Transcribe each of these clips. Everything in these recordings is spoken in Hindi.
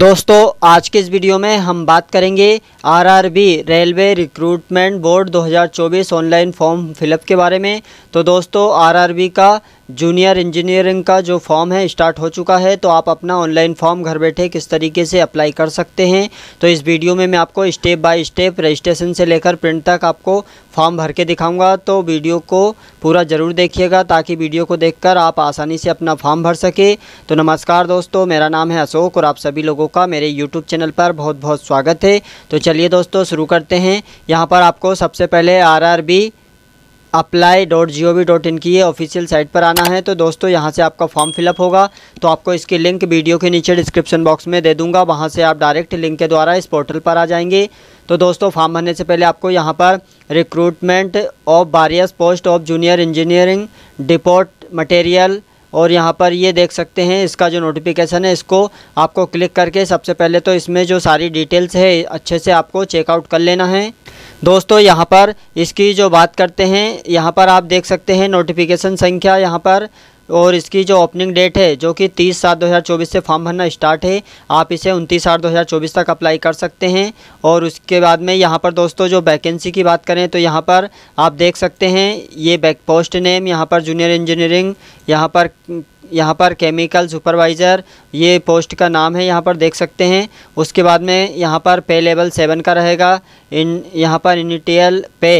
दोस्तों आज के इस वीडियो में हम बात करेंगे RRB railway recruitment board 2024 online form fill up के बारे में तो दोस्तों आरआरबी का जूनियर इंजीनियरिंग का जो फॉर्म है स्टार्ट हो चुका है तो आप अपना ऑनलाइन फॉर्म घर बैठे किस तरीके से अप्लाई कर सकते हैं तो इस वीडियो में मैं आपको स्टेप बाय स्टेप रजिस्ट्रेशन से लेकर प्रिंट तक आपको फॉर्म भर के दिखाऊंगा तो वीडियो को पूरा ज़रूर देखिएगा ताकि वीडियो को देख आप आसानी से अपना फॉर्म भर सके तो नमस्कार दोस्तों मेरा नाम है अशोक और आप सभी लोगों का मेरे यूट्यूब चैनल पर बहुत बहुत स्वागत है तो चलिए दोस्तों शुरू करते हैं यहाँ पर आपको सबसे पहले R apply dot G O V dot in की ऑफिशियल साइट पर आना है तो दोस्तों यहाँ से आपका फॉर्म फिलअप होगा तो आपको इसकी लिंक वीडियो के नीचे डिस्क्रिप्शन बॉक्स में दे दूंगा वहाँ से आप डायरेक्ट लिंक के द्वारा इस पोर्टल पर आ जाएंगे तो दोस्तों फॉर्म भरने से पहले आपको यहाँ पर recruitment of various post of junior engineering depot material और यहाँ पर ये देख सकते हैं इसका जो नोटिफिकेशन है इसको आपको क्लिक करके सबसे पहले तो इसमें जो सारी डिटेल्स है अच्छे से आपको चेकआउट कर लेना है दोस्तों यहाँ पर इसकी जो बात करते हैं यहाँ पर आप देख सकते हैं नोटिफिकेशन संख्या यहाँ पर और इसकी जो ओपनिंग डेट है जो कि 30 सात 2024 से फॉर्म भरना स्टार्ट है आप इसे उनतीस आठ 2024 तक अप्लाई कर सकते हैं और उसके बाद में यहाँ पर दोस्तों जो वैकेंसी की बात करें तो यहाँ पर आप देख सकते हैं ये बैक पोस्ट नेम यहाँ पर जूनियर इंजीनियरिंग यहाँ पर यहाँ पर केमिकल सुपरवाइज़र ये पोस्ट का नाम है यहाँ पर देख सकते हैं उसके बाद में यहाँ पर पे लेवल सेवन का रहेगा इन यहाँ पर इनिटियल पे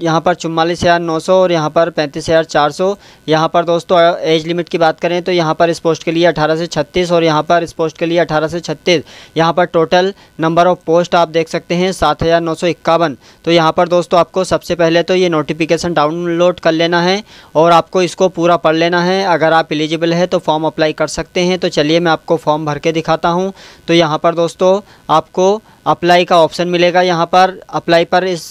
यहाँ पर चुम्बालीस हज़ार नौ सौ और यहाँ पर पैंतीस हज़ार चार सौ यहाँ पर दोस्तों एज लिमिट की बात करें तो यहाँ पर इस पोस्ट के लिए अठारह से छत्तीस और यहाँ पर इस पोस्ट के लिए अठारह से छत्तीस यहाँ पर टोटल नंबर ऑफ़ पोस्ट आप देख सकते हैं सात हज़ार नौ सौ इक्यावन तो यहाँ पर दोस्तों आपको सबसे पहले तो ये नोटिफिकेशन डाउनलोड कर लेना है और आपको इसको पूरा पढ़ लेना है अगर आप एलिजिबल है तो फॉर्म अप्लाई कर सकते हैं तो चलिए मैं आपको फॉर्म भर के दिखाता हूँ तो यहाँ पर दोस्तों आपको अप्लाई का ऑप्शन मिलेगा यहाँ पर अप्लाई पर इस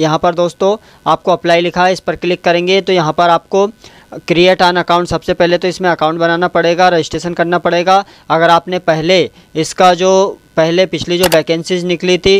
यहाँ पर दोस्तों आपको अप्लाई लिखा है इस पर क्लिक करेंगे तो यहाँ पर आपको क्रिएट आन अकाउंट सबसे पहले तो इसमें अकाउंट बनाना पड़ेगा रजिस्ट्रेशन करना पड़ेगा अगर आपने पहले इसका जो पहले पिछली जो वैकेंसीज निकली थी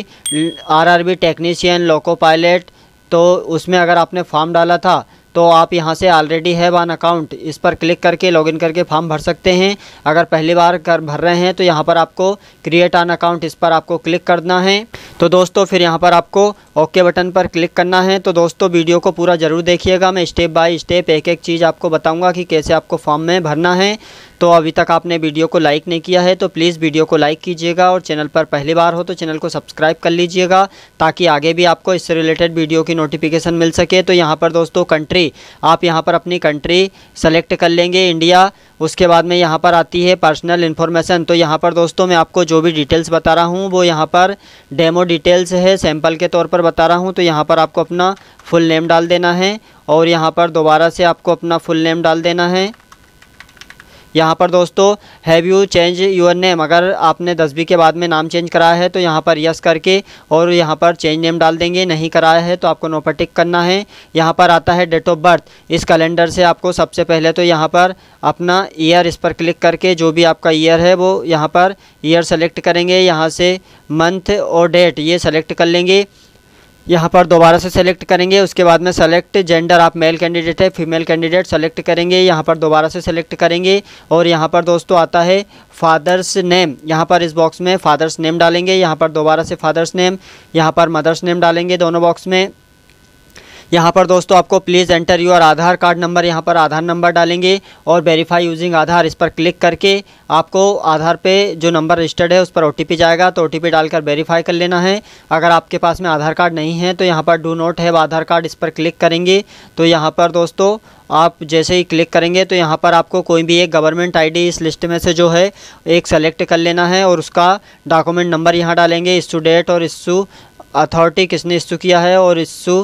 आरआरबी टेक्नीशियन लोको पायलट तो उसमें अगर आपने फॉर्म डाला था तो आप यहाँ से ऑलरेडी है वन अकाउंट इस पर क्लिक करके लॉगिन करके फॉर्म भर सकते हैं अगर पहली बार कर भर रहे हैं तो यहाँ पर आपको क्रिएट आन अकाउंट इस पर आपको क्लिक करना है तो दोस्तों फिर यहाँ पर आपको ओके बटन पर क्लिक करना है तो दोस्तों वीडियो को पूरा ज़रूर देखिएगा मैं स्टेप बाय स्टेप एक एक चीज़ आपको बताऊँगा कि कैसे आपको फॉर्म में भरना है तो अभी तक आपने वीडियो को लाइक नहीं किया है तो प्लीज़ वीडियो को लाइक कीजिएगा और चैनल पर पहली बार हो तो चैनल को सब्सक्राइब कर लीजिएगा ताकि आगे भी आपको इससे रिलेटेड वीडियो की नोटिफिकेशन मिल सके तो यहाँ पर दोस्तों कंट्री आप यहाँ पर अपनी कंट्री सेलेक्ट कर लेंगे इंडिया उसके बाद में यहाँ पर आती है पर्सनल इन्फॉर्मेशन तो यहाँ पर दोस्तों मैं आपको जो भी डिटेल्स बता रहा हूँ वो यहाँ पर डेमो डिटेल्स है सैम्पल के तौर पर बता रहा हूँ तो यहाँ पर आपको अपना फुल नेम डाल देना है और यहाँ पर दोबारा से आपको अपना फुल नेम डाल देना है यहाँ पर दोस्तों have you change your name अगर आपने दसवीं के बाद में नाम चेंज कराया है तो यहाँ पर यस करके और यहाँ पर चेंज नेम डाल देंगे नहीं कराया है तो आपको नोपटिक करना है यहाँ पर आता है डेट ऑफ बर्थ इस कैलेंडर से आपको सबसे पहले तो यहाँ पर अपना ईयर इस पर क्लिक करके जो भी आपका ईयर है वो यहाँ पर ईयर सेलेक्ट करेंगे यहाँ से मंथ और डेट ये सेलेक्ट कर लेंगे यहाँ पर दोबारा से सेलेक्ट करेंगे उसके बाद में सेलेक्ट जेंडर आप मेल कैंडिडेट है फीमेल कैंडिडेट सेलेक्ट करेंगे यहाँ पर दोबारा से सेलेक्ट करेंगे और यहाँ पर दोस्तों आता है फादर्स नेम यहाँ पर इस बॉक्स में फादर्स नेम डालेंगे यहाँ पर दोबारा से फादर्स नेम यहाँ पर मदर्स नेम डालेंगे दोनों बॉक्स में यहाँ पर दोस्तों आपको please enter your Aadhaar card number यहाँ पर आधार नंबर डालेंगे और वेरीफाई यूजिंग आधार इस पर क्लिक करके आपको आधार पे जो नंबर रजिस्टर्ड है उस पर ओ जाएगा तो ओ डालकर वेरीफाई कर लेना है अगर आपके पास में आधार कार्ड नहीं है तो यहाँ पर डू नोट है आधार कार्ड इस पर क्लिक करेंगे तो यहाँ पर दोस्तों आप जैसे ही क्लिक करेंगे तो यहाँ पर आपको कोई भी एक गवर्नमेंट आईडी इस लिस्ट में से जो है एक सेलेक्ट कर लेना है और उसका डॉक्यूमेंट नंबर यहाँ डालेंगे इशू डेट और इशू अथॉरिटी किसने इशू किया है और इशू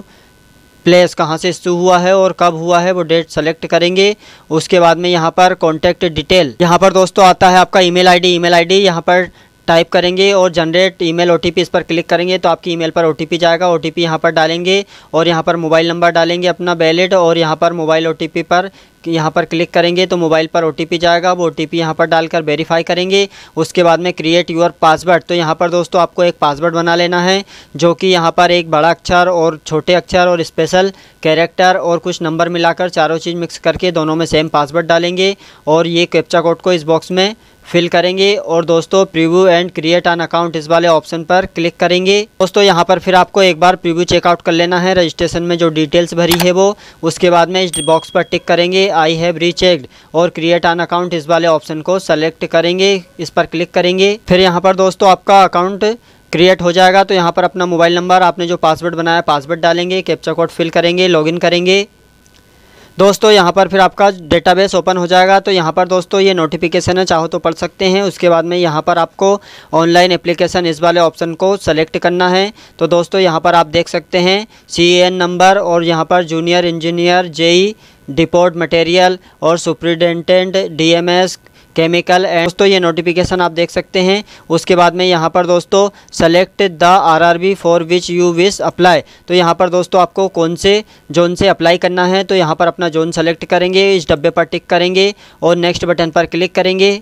प्लेस कहाँ से इशू हुआ है और कब हुआ है वो डेट सेलेक्ट करेंगे उसके बाद में यहाँ पर कॉन्टैक्ट डिटेल यहाँ पर दोस्तों आता है आपका ईमेल आईडी ईमेल आईडी यहाँ पर टाइप करेंगे और जनरेट ईमेल ओटीपी इस पर क्लिक करेंगे तो आपकी ईमेल पर ओटीपी जाएगा ओटीपी यहाँ पर डालेंगे और यहाँ पर मोबाइल नंबर डालेंगे अपना बैलेट और यहाँ पर मोबाइल ओटीपी पर यहाँ पर क्लिक करेंगे तो मोबाइल पर ओ जाएगा अब ओ टी यहाँ पर डालकर वेरीफाई करेंगे उसके बाद में क्रिएट यूर पासवर्ड तो यहाँ पर दोस्तों आपको एक पासवर्ड बना लेना है जो कि यहाँ पर एक बड़ा अक्षर और छोटे अक्षर और स्पेशल कैरेक्टर और कुछ नंबर मिलाकर चारों चीज़ मिक्स करके दोनों में सेम पासवर्ड डालेंगे और ये कैप्चा कोड को इस बॉक्स में फिल करेंगे और दोस्तों preview and create an account इस वाले ऑप्शन पर क्लिक करेंगे दोस्तों यहाँ पर फिर आपको एक बार प्रीव्यू चेकआउट कर लेना है रजिस्ट्रेशन में जो डिटेल्स भरी है वो उसके बाद में इस बॉक्स पर टिक करेंगे आई हैव रीचेक्ड और क्रिएट एन अकाउंट इस वाले ऑप्शन को सेलेक्ट करेंगे इस पर क्लिक करेंगे फिर यहाँ पर दोस्तों आपका अकाउंट क्रिएट हो जाएगा तो यहाँ पर अपना मोबाइल नंबर आपने जो पासवर्ड बनाया पासवर्ड डालेंगे कैप्चा कोड फिल करेंगे लॉगिन करेंगे दोस्तों यहाँ पर फिर आपका डेटाबेस ओपन हो जाएगा तो यहाँ पर दोस्तों ये नोटिफिकेशन है चाहो तो पढ़ सकते हैं उसके बाद में यहाँ पर आपको ऑनलाइन एप्लीकेशन इस वाले ऑप्शन को सेलेक्ट करना है तो दोस्तों यहाँ पर आप देख सकते हैं सी एन नंबर और यहाँ पर junior engineer JE depot material और सुप्रिटेंडेंट डीएमएस केमिकल एंड दोस्तों ये नोटिफिकेशन आप देख सकते हैं उसके बाद में यहाँ पर दोस्तों select the RRB for which you wish apply तो यहाँ पर दोस्तों आपको कौन से जोन से अप्लाई करना है तो यहाँ पर अपना जोन सेलेक्ट करेंगे इस डब्बे पर टिक करेंगे और नेक्स्ट बटन पर क्लिक करेंगे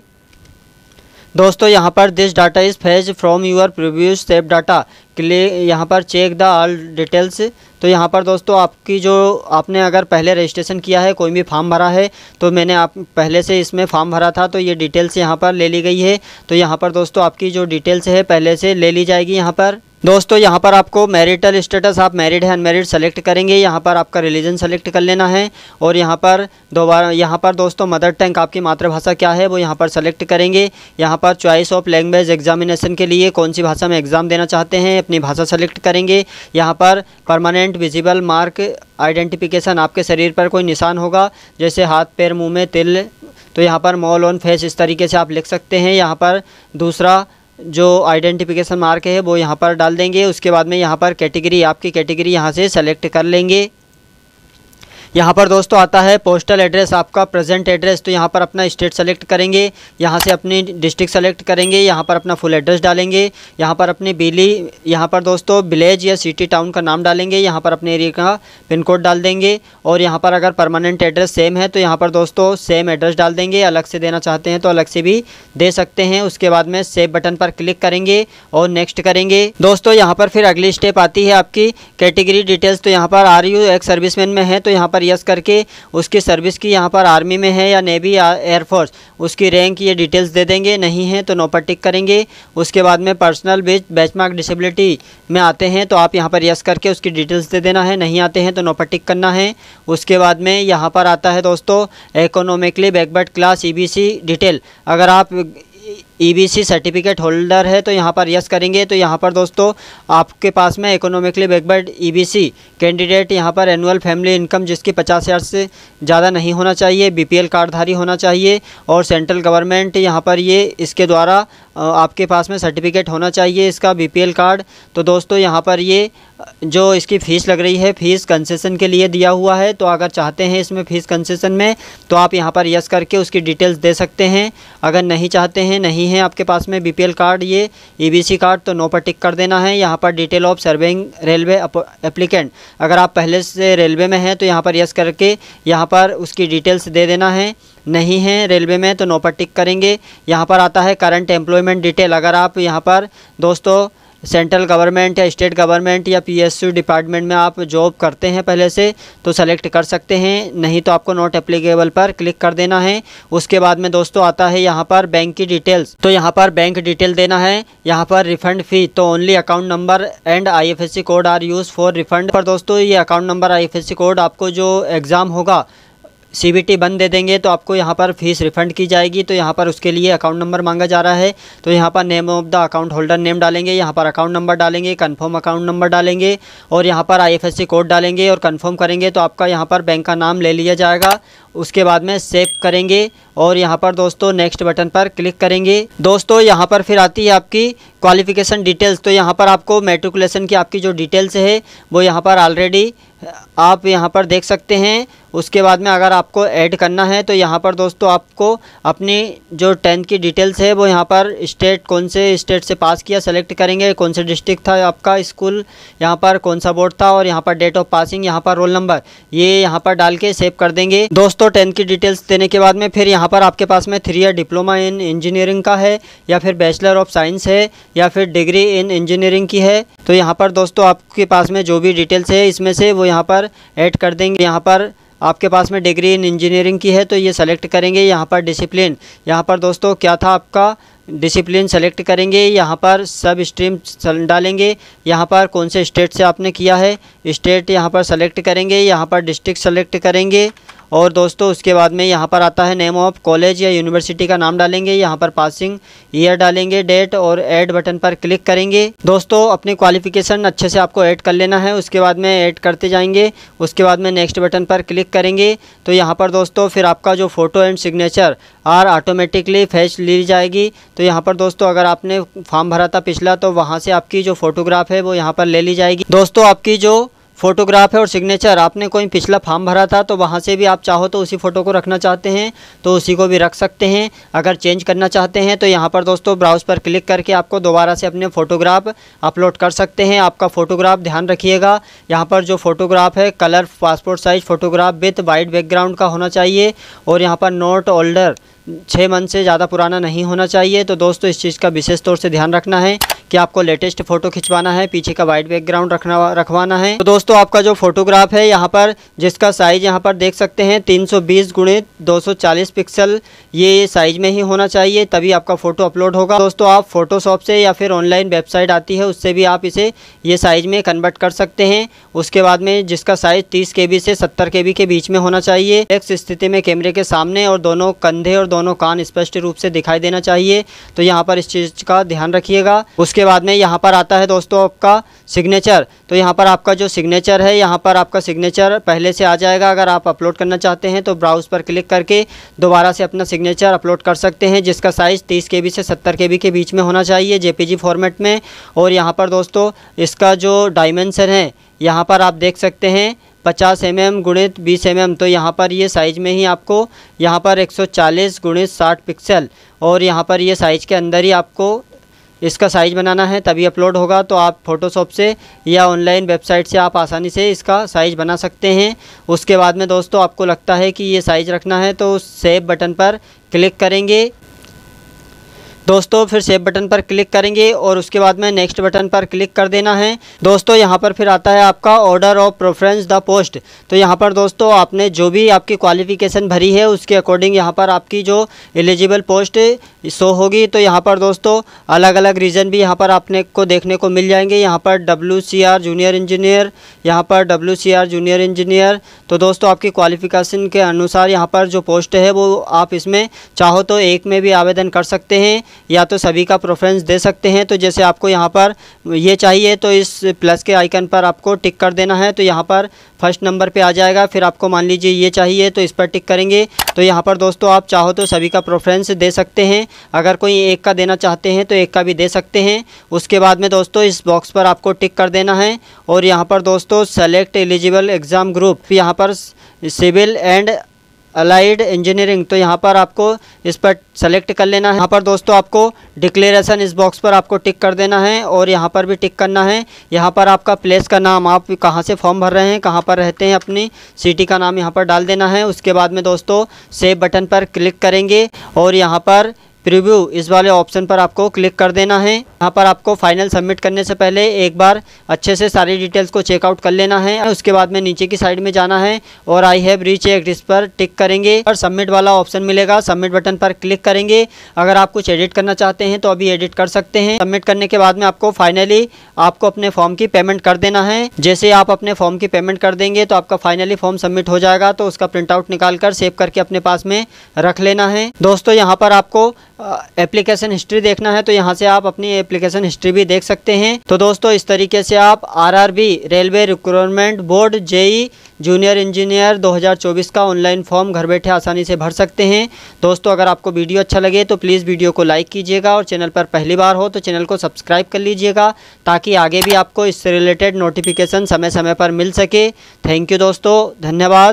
दोस्तों यहाँ पर this data is fetched from your previous saved data clear यहाँ पर चेक द ऑल डिटेल्स तो यहाँ पर दोस्तों आपकी जो आपने अगर पहले रजिस्ट्रेशन किया है कोई भी फॉर्म भरा है तो मैंने आप पहले से इसमें फॉर्म भरा था तो ये डिटेल्स यहाँ पर ले ली गई है तो यहाँ पर दोस्तों आपकी जो डिटेल्स है पहले से ले ली जाएगी यहाँ पर दोस्तों यहाँ पर आपको मैरिटल स्टेटस आप मैरिड है अनमेरिड सेलेक्ट करेंगे यहाँ पर आपका रिलीजन सेलेक्ट कर लेना है और यहाँ पर दोबारा यहाँ पर दोस्तों मदर टंग आपकी मातृभाषा क्या है वो यहाँ पर सेलेक्ट करेंगे यहाँ पर चॉइस ऑफ लैंग्वेज एग्जामिनेशन के लिए कौन सी भाषा में एग्ज़ाम देना चाहते हैं अपनी भाषा सेलेक्ट करेंगे यहाँ पर परमानेंट विजिबल मार्क आइडेंटिफिकेशन आपके शरीर पर कोई निशान होगा जैसे हाथ पैर मुँह में तिल तो यहाँ पर मॉल ऑन फेस इस तरीके से आप लिख सकते हैं यहाँ पर दूसरा जो आइडेंटिफिकेशन मार्क है वो यहाँ पर डाल देंगे उसके बाद में यहाँ पर कैटेगरी आपकी कैटेगरी यहाँ से सेलेक्ट कर लेंगे यहाँ पर दोस्तों आता है पोस्टल एड्रेस आपका प्रेजेंट एड्रेस तो यहाँ पर अपना स्टेट सेलेक्ट करेंगे यहाँ से अपनी डिस्ट्रिक्ट सेलेक्ट करेंगे यहाँ पर अपना फुल एड्रेस डालेंगे यहाँ पर अपनी बिली यहाँ पर दोस्तों विलेज या सिटी टाउन का नाम डालेंगे यहाँ पर अपने एरिया का पिन कोड डाल देंगे और यहाँ पर अगर परमानेंट एड्रेस सेम है तो यहाँ पर दोस्तों सेम एड्रेस डाल देंगे अलग से देना चाहते हैं तो अलग से भी दे सकते हैं उसके बाद में सेव बटन पर क्लिक करेंगे और नेक्स्ट करेंगे दोस्तों यहाँ पर फिर अगली स्टेप आती है आपकी कैटेगरी डिटेल्स तो यहाँ पर आर यू एक सर्विसमैन में है तो यहाँ पर यस करके उसकी सर्विस की यहाँ पर आर्मी में है या नेवी या एयरफोर्स उसकी रैंक ये डिटेल्स दे देंगे नहीं है तो नो पर टिक करेंगे उसके बाद में पर्सनल बेच बेचमार्क डिसेबिलिटी में आते हैं तो आप यहाँ पर यस करके उसकी डिटेल्स दे देना है नहीं आते हैं तो नो पर टिक करना है उसके बाद में यहाँ पर आता है दोस्तों economically backward class E detail अगर आप ईबीसी सर्टिफिकेट होल्डर है तो यहाँ पर यस करेंगे तो यहाँ पर दोस्तों आपके पास में इकोनॉमिकली बैकवर्ड ईबीसी कैंडिडेट यहाँ पर एनुअल फैमिली इनकम जिसकी पचास हज़ार से ज़्यादा नहीं होना चाहिए बीपीएल कार्डधारी होना चाहिए और सेंट्रल गवर्नमेंट यहाँ पर ये इसके द्वारा आपके पास में सर्टिफिकेट होना चाहिए इसका बीपीएल कार्ड तो दोस्तों यहाँ पर ये जो इसकी फ़ीस लग रही है फ़ीस कंसेशन के लिए दिया हुआ है तो अगर चाहते हैं इसमें फ़ीस कंसेशन में तो आप यहाँ पर यस करके उसकी डिटेल्स दे सकते हैं अगर नहीं चाहते हैं नहीं है आपके पास में बी कार्ड ये ई e कार्ड तो नो पर टिक कर देना है यहाँ पर detail of serving railway applicant अगर आप पहले से रेलवे में हैं तो यहाँ पर यस करके यहाँ पर उसकी डिटेल्स दे देना है नहीं है रेलवे में तो पर टिक करेंगे यहाँ पर आता है करंट एम्प्लॉयमेंट डिटेल अगर आप यहाँ पर दोस्तों सेंट्रल गवर्नमेंट या स्टेट गवर्नमेंट या पीएसयू डिपार्टमेंट में आप जॉब करते हैं पहले से तो सेलेक्ट कर सकते हैं नहीं तो आपको नॉट एप्लीकेबल पर क्लिक कर देना है उसके बाद में दोस्तों आता है यहाँ पर बैंक की डिटेल्स तो यहाँ पर बैंक डिटेल देना है यहाँ पर रिफंड फ़ी तो only account number and I code are used for refund पर दोस्तों ये अकाउंट नंबर आई कोड आपको जो एग्ज़ाम होगा सी बंद दे देंगे तो आपको यहाँ पर फीस रिफ़ंड की जाएगी तो यहाँ पर उसके लिए अकाउंट नंबर मांगा जा रहा है तो यहाँ पर name of the account holder name डालेंगे यहाँ पर अकाउंट नंबर डालेंगे कन्फर्म अकाउंट नंबर डालेंगे और यहाँ पर आई कोड डालेंगे और कन्फर्म करेंगे तो आपका यहाँ पर बैंक का नाम ले लिया जाएगा उसके बाद में सेव करेंगे और यहाँ पर दोस्तों नेक्स्ट बटन पर क्लिक करेंगे दोस्तों यहाँ पर फिर आती है आपकी क्वालिफ़िकेशन डिटेल्स तो यहाँ पर आपको मेट्रिकुलेशन की आपकी जो डिटेल्स है वो यहाँ पर ऑलरेडी आप यहाँ पर देख सकते हैं उसके बाद में अगर आपको ऐड करना है तो यहाँ पर दोस्तों आपको अपनी जो टेंथ की डिटेल्स है वो यहाँ पर स्टेट कौन से स्टेट से पास किया सेलेक्ट करेंगे कौन से डिस्ट्रिक्ट था आपका स्कूल यहाँ पर कौन सा बोर्ड था और यहाँ पर डेट ऑफ पासिंग यहाँ पर रोल नंबर ये यहाँ पर डाल के सेव कर देंगे दोस्तों दोस्तों टेंथ की डिटेल्स देने के बाद में फिर यहाँ पर आपके पास में three year diploma in engineering का है या फिर बैचलर ऑफ साइंस है या फिर डिग्री इन इंजीनियरिंग की है तो यहाँ पर दोस्तों आपके पास में जो भी डिटेल्स है इसमें से वो यहाँ पर ऐड कर देंगे यहाँ पर आपके पास में डिग्री इन इंजीनियरिंग की है तो ये सेलेक्ट करेंगे यहाँ पर डिसिप्लिन यहाँ पर दोस्तों क्या था आपका डिसिप्लिन सेलेक्ट करेंगे यहाँ पर सब स्ट्रीम डालेंगे यहाँ पर कौन से स्टेट से आपने किया है स्टेट यहाँ पर सेलेक्ट करेंगे यहाँ पर डिस्ट्रिक्ट सेलेक्ट करेंगे और दोस्तों उसके बाद में यहाँ पर आता है नेम ऑफ कॉलेज या यूनिवर्सिटी का नाम डालेंगे यहाँ पर पासिंग ईयर डालेंगे डेट और ऐड बटन पर क्लिक करेंगे दोस्तों अपनी क्वालिफिकेशन अच्छे से आपको ऐड कर लेना है उसके बाद में ऐड करते जाएंगे उसके बाद में नेक्स्ट बटन पर क्लिक करेंगे तो यहाँ पर दोस्तों फिर आपका जो photo and signature are automatically fetch ली जाएगी तो यहाँ पर दोस्तों अगर आपने फॉर्म भरा था पिछला तो वहाँ से आपकी जो फोटोग्राफ है वो यहाँ पर ले ली जाएगी दोस्तों आपकी जो फोटोग्राफ है और सिग्नेचर आपने कोई पिछला फॉर्म भरा था तो वहाँ से भी आप चाहो तो उसी फ़ोटो को रखना चाहते हैं तो उसी को भी रख सकते हैं अगर चेंज करना चाहते हैं तो यहाँ पर दोस्तों ब्राउज़ पर क्लिक करके आपको दोबारा से अपने फ़ोटोग्राफ अपलोड कर सकते हैं आपका फ़ोटोग्राफ ध्यान रखिएगा यहाँ पर जो फ़ोटोग्राफ है colour passport size photograph with white background का होना चाहिए और यहाँ पर नोट ओल्डर छः मंथ से ज़्यादा पुराना नहीं होना चाहिए तो दोस्तों इस चीज़ का विशेष तौर से ध्यान रखना है कि आपको लेटेस्ट फ़ोटो खिंचवाना है पीछे का वाइट बैकग्राउंड रखना रखवाना है तो दोस्तों आपका जो फोटोग्राफ है यहाँ पर जिसका साइज़ यहाँ पर देख सकते हैं 320 सौ बीस गुणे दो पिक्सल ये साइज़ में ही होना चाहिए तभी आपका फ़ोटो अपलोड होगा दोस्तों आप फ़ोटोशॉप से या फिर ऑनलाइन वेबसाइट आती है उससे भी आप इसे ये साइज़ में कन्वर्ट कर सकते हैं उसके बाद में जिसका साइज़ तीस के से सत्तर के के बीच में होना चाहिए एक्स स्थिति में कैमरे के सामने और दोनों कंधे और दोनों कान स्पष्ट रूप से दिखाई देना चाहिए तो यहाँ पर इस चीज़ का ध्यान रखिएगा उसके बाद में यहाँ पर आता है दोस्तों आपका सिग्नेचर तो यहाँ पर आपका जो सिग्नेचर है यहाँ पर आपका सिग्नेचर पहले से आ जाएगा अगर आप अपलोड करना चाहते हैं तो ब्राउज़ पर क्लिक करके दोबारा से अपना सिग्नेचर अपलोड कर सकते हैं जिसका साइज़ तीस के से सत्तर के के बीच में होना चाहिए जे फॉर्मेट में और यहाँ पर दोस्तों इसका जो डायमेंसन है यहाँ पर आप देख सकते हैं पचास एम एम गुणित बीस एम एम तो यहाँ पर ये साइज़ में ही आपको यहाँ पर एक सौ चालीस गुणित साठ पिक्सल और यहाँ पर ये साइज़ के अंदर ही आपको इसका साइज़ बनाना है तभी अपलोड होगा तो आप फ़ोटोशॉप से या ऑनलाइन वेबसाइट से आप आसानी से इसका साइज़ बना सकते हैं उसके बाद में दोस्तों आपको लगता है कि ये साइज़ रखना है तो सेव बटन पर क्लिक करेंगे दोस्तों फिर सेव बटन पर क्लिक करेंगे और उसके बाद में नेक्स्ट बटन पर क्लिक कर देना है दोस्तों यहाँ पर फिर आता है आपका order of preference the post तो यहाँ पर दोस्तों आपने जो भी आपकी क्वालिफिकेशन भरी है उसके अकॉर्डिंग यहाँ पर आपकी जो एलिजिबल पोस्ट शो होगी तो यहाँ पर दोस्तों अलग अलग रीजन भी यहाँ पर आपने को देखने को मिल जाएंगे यहाँ पर डब्ल्यू जूनियर इंजीनियर यहाँ पर डब्ल्यू जूनियर इंजीनियर तो दोस्तों आपकी क्वालिफिकेशन के अनुसार यहाँ पर जो पोस्ट है वो आप इसमें चाहो तो एक में भी आवेदन कर सकते हैं या तो सभी का प्रोफ्रेंस दे सकते हैं तो जैसे आपको यहाँ पर ये चाहिए तो इस प्लस के आइकन पर आपको टिक कर देना है तो यहाँ पर फर्स्ट नंबर पे आ जाएगा फिर आपको मान लीजिए ये चाहिए तो इस पर टिक करेंगे तो यहाँ पर दोस्तों आप चाहो तो सभी का प्रोफ्रेंस दे सकते हैं अगर कोई एक का देना चाहते हैं तो एक का भी दे सकते हैं उसके बाद में दोस्तों इस बॉक्स पर आपको टिक कर देना है और यहाँ पर दोस्तों सेलेक्ट एलिजिबल एग्ज़ाम ग्रुप यहाँ पर सिविल एंड अलाइड इंजीनियरिंग तो यहाँ पर आपको इस पर सेलेक्ट कर लेना है यहाँ पर दोस्तों आपको डिक्लेरेशन इस बॉक्स पर आपको टिक कर देना है और यहाँ पर भी टिक करना है यहाँ पर आपका प्लेस का नाम आप कहाँ से फॉर्म भर रहे हैं कहाँ पर रहते हैं अपनी सिटी का नाम यहाँ पर डाल देना है उसके बाद में दोस्तों सेव बटन पर क्लिक करेंगे और यहाँ पर प्रीव्यू इस वाले ऑप्शन पर आपको क्लिक कर देना है यहाँ पर आपको फाइनल सबमिट करने से पहले एक बार अच्छे से सारी डिटेल्स को चेकआउट कर लेना है उसके बाद में नीचे की साइड में जाना है और आई हैव रीच एक्ट इस पर टिक करेंगे और सबमिट वाला ऑप्शन मिलेगा सबमिट बटन पर क्लिक करेंगे अगर आप कुछ एडिट करना चाहते हैं तो अभी एडिट कर सकते हैं सबमिट करने के बाद में आपको फाइनली आपको अपने फॉर्म की पेमेंट कर देना है जैसे आप अपने फॉर्म की पेमेंट कर देंगे तो आपका फाइनली फॉर्म सबमिट हो जाएगा तो उसका प्रिंटआउट निकाल कर सेव करके अपने पास में रख लेना है दोस्तों यहाँ पर आपको एप्लीकेशन हिस्ट्री देखना है तो यहाँ से आप अपनी एप्लीकेशन हिस्ट्री भी देख सकते हैं तो दोस्तों इस तरीके से आप RRB railway recruitment board JE junior engineer 2024 का ऑनलाइन फॉर्म घर बैठे आसानी से भर सकते हैं दोस्तों अगर आपको वीडियो अच्छा लगे तो प्लीज़ वीडियो को लाइक कीजिएगा और चैनल पर पहली बार हो तो चैनल को सब्सक्राइब कर लीजिएगा ताकि आगे भी आपको इससे रिलेटेड नोटिफिकेशन समय समय पर मिल सके थैंक यू दोस्तों धन्यवाद